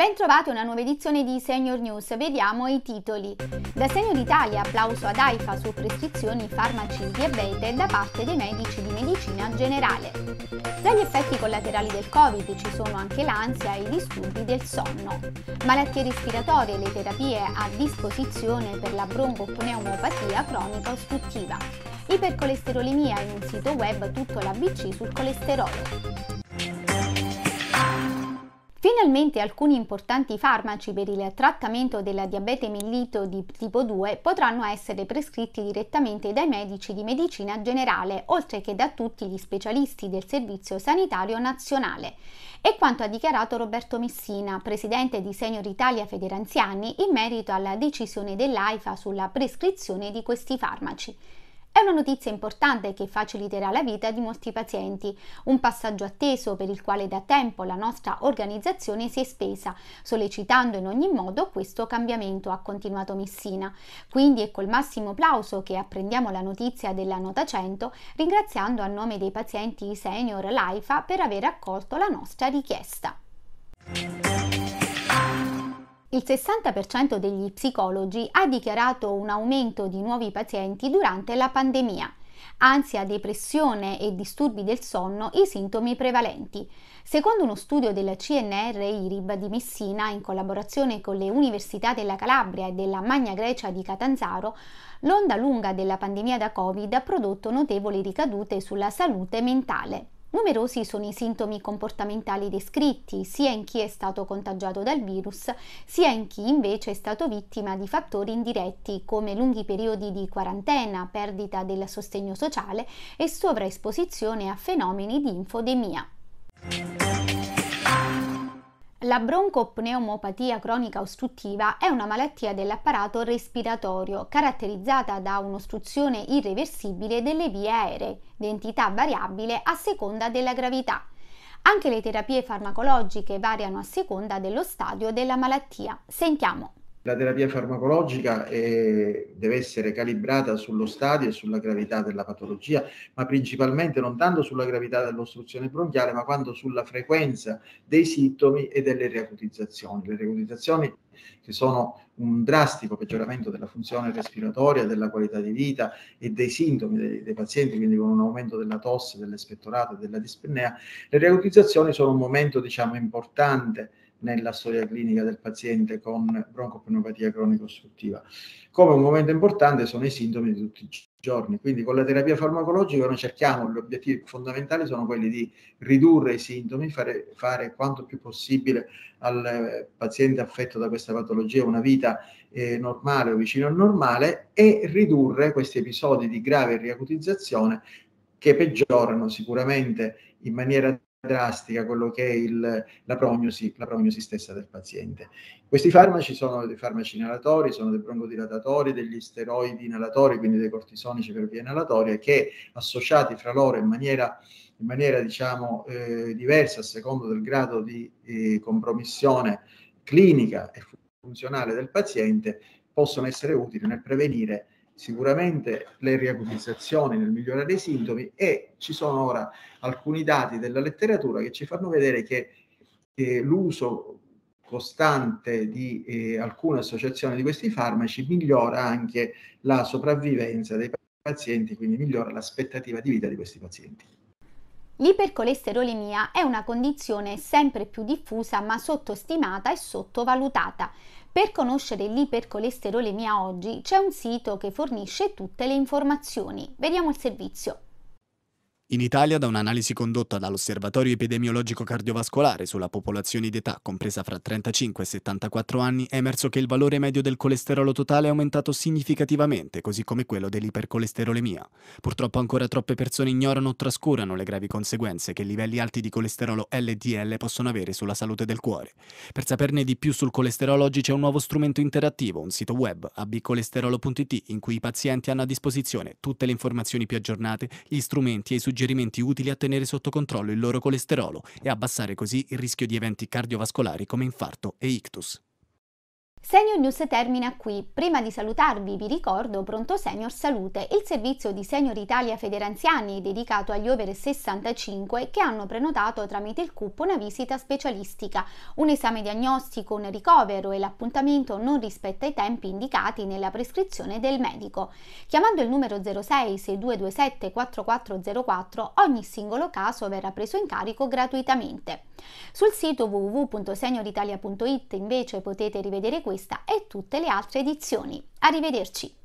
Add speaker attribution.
Speaker 1: Ben trovati a una nuova edizione di Senior News, vediamo i titoli. Da Senior Italia applauso ad AIFA su prescrizioni farmaci di diabete da parte dei medici di medicina generale. Tra gli effetti collaterali del Covid ci sono anche l'ansia e i disturbi del sonno. Malattie respiratorie e le terapie a disposizione per la broncopneumopatia cronica ostruttiva. Ipercolesterolemia in un sito web tutto l'ABC sul colesterolo. Finalmente alcuni importanti farmaci per il trattamento della diabete mellito di tipo 2 potranno essere prescritti direttamente dai medici di medicina generale, oltre che da tutti gli specialisti del Servizio Sanitario Nazionale. È quanto ha dichiarato Roberto Messina, presidente di Senior Italia Federanziani, in merito alla decisione dell'AIFA sulla prescrizione di questi farmaci. È una notizia importante che faciliterà la vita di molti pazienti, un passaggio atteso per il quale da tempo la nostra organizzazione si è spesa, sollecitando in ogni modo questo cambiamento, ha continuato Messina. Quindi è col ecco massimo applauso che apprendiamo la notizia della nota 100, ringraziando a nome dei pazienti senior l'AIFA per aver accolto la nostra richiesta. Il 60% degli psicologi ha dichiarato un aumento di nuovi pazienti durante la pandemia. Ansia, depressione e disturbi del sonno i sintomi prevalenti. Secondo uno studio della CNR IRIB di Messina, in collaborazione con le università della Calabria e della Magna Grecia di Catanzaro, l'onda lunga della pandemia da Covid ha prodotto notevoli ricadute sulla salute mentale. Numerosi sono i sintomi comportamentali descritti sia in chi è stato contagiato dal virus, sia in chi invece è stato vittima di fattori indiretti come lunghi periodi di quarantena, perdita del sostegno sociale e sovraesposizione a fenomeni di infodemia. La broncopneumopatia cronica ostruttiva è una malattia dell'apparato respiratorio caratterizzata da un'ostruzione irreversibile delle vie aeree, d'entità variabile a seconda della gravità. Anche le terapie farmacologiche variano a seconda dello stadio della malattia. Sentiamo
Speaker 2: la terapia farmacologica eh, deve essere calibrata sullo stadio e sulla gravità della patologia, ma principalmente non tanto sulla gravità dell'ostruzione bronchiale, ma quanto sulla frequenza dei sintomi e delle riacutizzazioni. Le riacutizzazioni che sono un drastico peggioramento della funzione respiratoria, della qualità di vita e dei sintomi dei, dei pazienti, quindi con un aumento della tosse, dell'espettorato e della dispennea, le riacutizzazioni sono un momento diciamo importante nella storia clinica del paziente con broncopneumopatia cronico-ostruttiva. Come un momento importante sono i sintomi di tutti i giorni, quindi con la terapia farmacologica noi cerchiamo, gli obiettivi fondamentali sono quelli di ridurre i sintomi, fare, fare quanto più possibile al paziente affetto da questa patologia una vita eh, normale o vicino al normale e ridurre questi episodi di grave riacutizzazione che peggiorano sicuramente in maniera drastica quello che è il, la, prognosi, la, prognosi, stessa del paziente. Questi farmaci sono dei farmaci inalatori, sono dei broncodilatatori, degli steroidi inalatori, quindi dei cortisonici per via inalatoria, che associati fra loro in maniera, in maniera diciamo, eh, diversa a secondo del grado di eh, compromissione clinica e funzionale del paziente, possono essere utili nel prevenire sicuramente le riacutizzazioni nel migliorare i sintomi e ci sono ora alcuni dati della letteratura che ci fanno vedere che eh, l'uso costante di eh, alcune associazioni di questi farmaci migliora anche la sopravvivenza dei pazienti, quindi migliora l'aspettativa di vita di questi
Speaker 3: pazienti.
Speaker 1: L'ipercolesterolemia è una condizione sempre più diffusa ma sottostimata e sottovalutata per conoscere l'ipercolesterolemia oggi c'è un sito che fornisce tutte le informazioni. Vediamo il servizio.
Speaker 3: In Italia, da un'analisi condotta dall'Osservatorio epidemiologico cardiovascolare sulla popolazione d'età compresa fra 35 e 74 anni, è emerso che il valore medio del colesterolo totale è aumentato significativamente, così come quello dell'ipercolesterolemia. Purtroppo ancora troppe persone ignorano o trascurano le gravi conseguenze che livelli alti di colesterolo LDL possono avere sulla salute del cuore. Per saperne di più sul colesterolo oggi c'è un nuovo strumento interattivo, un sito web abcolesterolo.it in cui i pazienti hanno a disposizione tutte le informazioni più aggiornate, gli strumenti e i suggerimenti suggerimenti utili a tenere sotto controllo il loro colesterolo e abbassare così il rischio di eventi cardiovascolari come infarto e ictus.
Speaker 1: Senior News termina qui. Prima di salutarvi vi ricordo Pronto Senior Salute, il servizio di Senior Italia Federanziani dedicato agli over 65 che hanno prenotato tramite il CUP una visita specialistica, un esame diagnostico, un ricovero e l'appuntamento non rispetta i tempi indicati nella prescrizione del medico. Chiamando il numero 06 6227 4404 ogni singolo caso verrà preso in carico gratuitamente. Sul sito www.senioritalia.it invece potete rivedere questa e tutte le altre edizioni. Arrivederci!